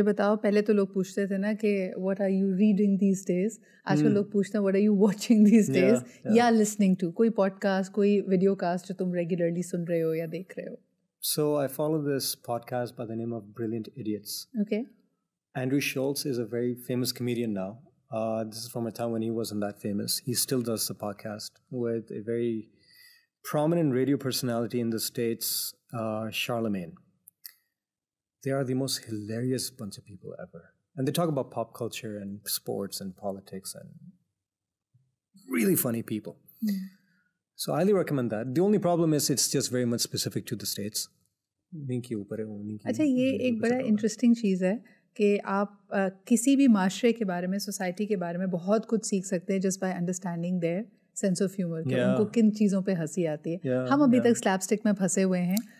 ये बताओ पहले तो लोग पूछते थे ना कि what are you reading these days आजकल लोग पूछते हैं what are you watching these days या लिसनिंग टू कोई पॉडकास्ट कोई वीडियो कास्ट जो तुम रेगुलरली सुन रहे हो या देख रहे हो so I follow this podcast by the name of Brilliant Idiots okay Andrew Schultz is a very famous comedian now. Uh, this is from a time when he wasn't that famous. He still does the podcast with a very prominent radio personality in the States, uh, Charlemagne. They are the most hilarious bunch of people ever. And they talk about pop culture and sports and politics and really funny people. Hmm. So I highly recommend that. The only problem is it's just very much specific to the states. Thank you. Uh, अच्छा ये एक बड़ा interesting चीज़ है कि आप किसी भी माशरे के बारे में सोसाइटी के बारे में बहुत कुछ सीख सकते हैं just by understanding their sense of humour कि उनको किन चीज़ों पे हंसी आती है हम अभी तक स्लैपस्टिक में फंसे हुए हैं